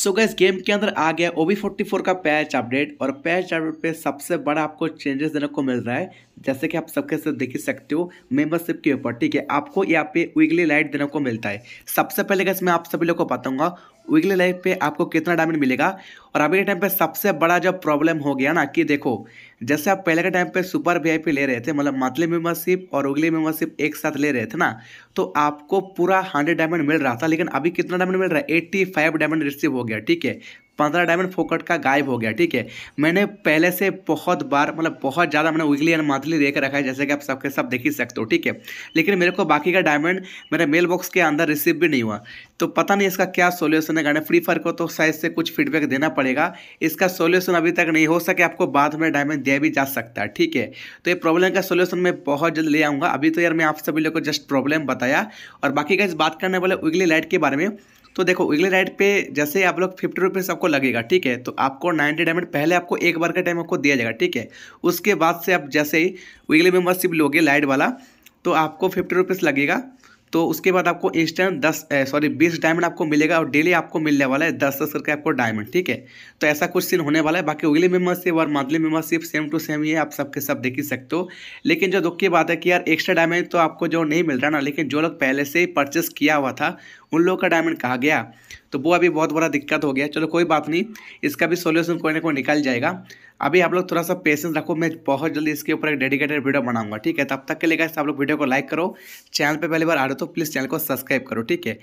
सो so gas game के अंदर आ गया ओ बी फोर्टी फोर का पैच अपडेट और पैच अपडेट पे सबसे बड़ा आपको चेंजेस देने को मिल रहा है जैसे कि आप सबके साथ देख ही सकते हो मेंबरशिप के ऊपर ठीक है आपको यहाँ पे वीकली लाइट देने को मिलता है सबसे पहले गैस मैं आप सभी लोग को बताऊंगा वीकली लाइफ पे आपको कितना डायमंड मिलेगा और अभी के टाइम पे सबसे बड़ा जो प्रॉब्लम हो गया ना कि देखो जैसे आप पहले के टाइम पे सुपर वी ले रहे थे मतलब मंथली मेंबरशिप और उगली मेंबरशिप एक साथ ले रहे थे ना तो आपको पूरा हंड्रेड डायमंड मिल रहा था लेकिन अभी कितना डायमंड मिल रहा है एट्टी फाइव डायमंड रिसीव हो गया ठीक है पंद्रह डायमंड फोकट का गायब हो गया ठीक है मैंने पहले से बहुत बार मतलब बहुत ज़्यादा मैंने वीकली एंड मंथली देख रखा है जैसे कि आप सबके सब देख ही सकते हो ठीक है लेकिन मेरे को बाकी का डायमंड मेरे मेल बॉक्स के अंदर रिसीव भी नहीं हुआ तो पता नहीं इसका क्या सोल्यूशन है गाने फ्री फायर को तो शायद से कुछ फीडबैक देना पड़ेगा इसका सोल्यूशन अभी तक नहीं हो सके आपको बाद में डायमंड दिया भी जा सकता है ठीक है तो ये प्रॉब्लम का सोल्यूशन मैं बहुत जल्द ले आऊँगा अभी तो यार मैं आप सभी लोग को जस्ट प्रॉब्लम बताया और बाकी का इस बात करने वाले वीकली लाइट के बारे में तो देखो इगले राइड पे जैसे आप लोग फिफ्टी रुपीज़ आपको लगेगा ठीक है तो आपको नाइन्टी डायमंड पहले आपको एक बार का टाइम आपको दिया जाएगा ठीक है उसके बाद से आप जैसे ही वीकली मेम्बरशिप लोगे लाइट वाला तो आपको फिफ्टी रुपीज़ लगेगा तो उसके बाद आपको इंस्टेंट दस सॉरी बीस डायमंड आपको मिलेगा और डेली आपको मिलने वाला है दस दस करके आपको डायमंड ठीक है तो ऐसा कुछ सीन होने वाला है बाकी उगली मेम्बरशिप और monthly membership same to same ही है आप सबके सब देख ही सकते हो लेकिन जो दुख की बात है कि यार एक्स्ट्रा डायमंड तो आपको जो नहीं मिल रहा ना लेकिन जो लोग पहले से ही परचेस किया हुआ था उन लोगों का डायमंड कहा गया तो वो अभी बहुत बड़ा दिक्कत हो गया चलो कोई बात नहीं इसका भी सोल्यूशन कोई ना कोई निकल जाएगा अभी आप लोग थोड़ा सा पेशेंस रखो मैं बहुत जल्दी इसके ऊपर एक डेडिकेटेड वीडियो बनाऊंगा ठीक है तब तक के लिए आप लोग वीडियो को लाइक करो चैनल पे पहली बार आ रहे हो तो प्लीज़ चैनल को सब्सक्राइब करो ठीक है